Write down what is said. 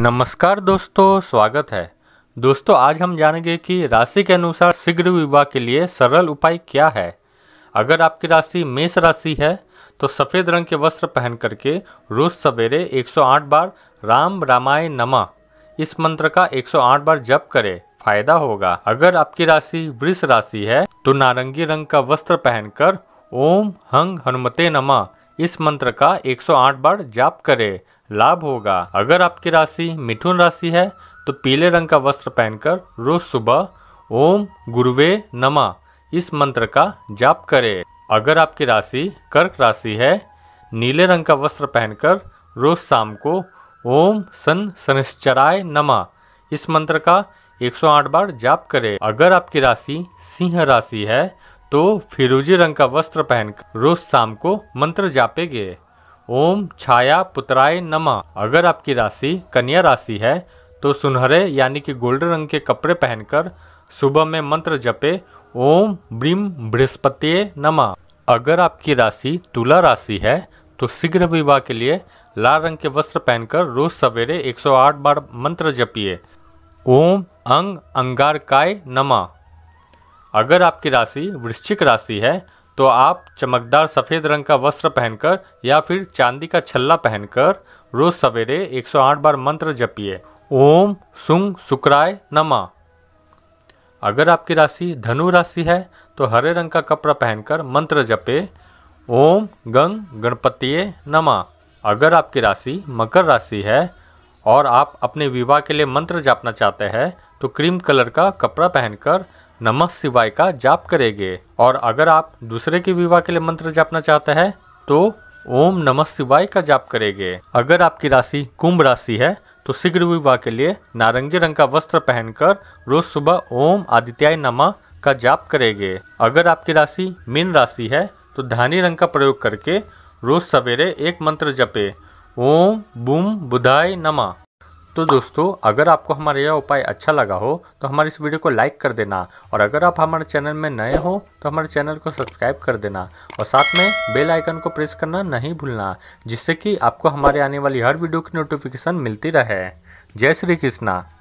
नमस्कार दोस्तों स्वागत है दोस्तों आज हम जानेंगे कि राशि के अनुसार शीघ्र विवाह के लिए सरल उपाय क्या है अगर आपकी राशि मेष राशि है तो सफ़ेद रंग के वस्त्र पहन करके रोज़ सवेरे 108 बार राम रामाय नमः इस मंत्र का 108 बार जप करें फायदा होगा अगर आपकी राशि वृष राशि है तो नारंगी रंग का वस्त्र पहनकर ओम हंग हनुमते नमः इस मंत्र का 108 बार जाप करें लाभ होगा अगर आपकी राशि मिथुन राशि है तो पीले रंग का वस्त्र पहनकर रोज सुबह ओम गुरुवे नमः इस मंत्र का जाप करें अगर आपकी राशि कर्क राशि है नीले रंग का वस्त्र पहनकर रोज शाम को ओम सन सनश्चराय नमः इस मंत्र का 108 बार जाप करें अगर आपकी राशि सिंह राशि है तो फिरोजी रंग का वस्त्र पहनकर रोज शाम को मंत्र जापेंगे ओम छाया पुत्राय नमः अगर आपकी राशि कन्या राशि है तो सुनहरे यानी कि गोल्डन रंग के कपड़े पहनकर सुबह में मंत्र जपे ओम ब्रीम बृहस्पति नमः अगर आपकी राशि तुला राशि है तो शीघ्र विवाह के लिए लाल रंग के वस्त्र पहनकर रोज सवेरे 108 बार मंत्र जपिए ओम अंग अंगारकाय नमः अगर आपकी राशि वृश्चिक राशि है तो आप चमकदार सफ़ेद रंग का वस्त्र पहनकर या फिर चांदी का छल्ला पहनकर रोज सवेरे 108 बार मंत्र जपिए ओम सुंग शुक्राय नमः अगर आपकी राशि धनु राशि है तो हरे रंग का कपड़ा पहनकर मंत्र जपे ओम गंग गणपतिये नमः अगर आपकी राशि मकर राशि है और आप अपने विवाह के लिए मंत्र जापना चाहते हैं तो क्रीम कलर का कपड़ा पहनकर नमः शिवाय का जाप करेंगे और अगर आप दूसरे के विवाह के लिए मंत्र जापना चाहते हैं तो ओम नमः शिवाय का जाप करेंगे अगर आपकी राशि कुंभ राशि है तो शीघ्र विवाह के लिए नारंगी रंग का वस्त्र पहनकर रोज सुबह ओम आदित्याय नमः का जाप करेंगे अगर आपकी राशि मीन राशि है तो धानी रंग का प्रयोग करके रोज सवेरे एक मंत्र जपे ओम बुम बुधाय नमः तो दोस्तों अगर आपको हमारा यह उपाय अच्छा लगा हो तो हमारे इस वीडियो को लाइक कर देना और अगर आप हमारे चैनल में नए हो तो हमारे चैनल को सब्सक्राइब कर देना और साथ में बेल आइकन को प्रेस करना नहीं भूलना जिससे कि आपको हमारे आने वाली हर वीडियो की नोटिफिकेशन मिलती रहे जय श्री कृष्णा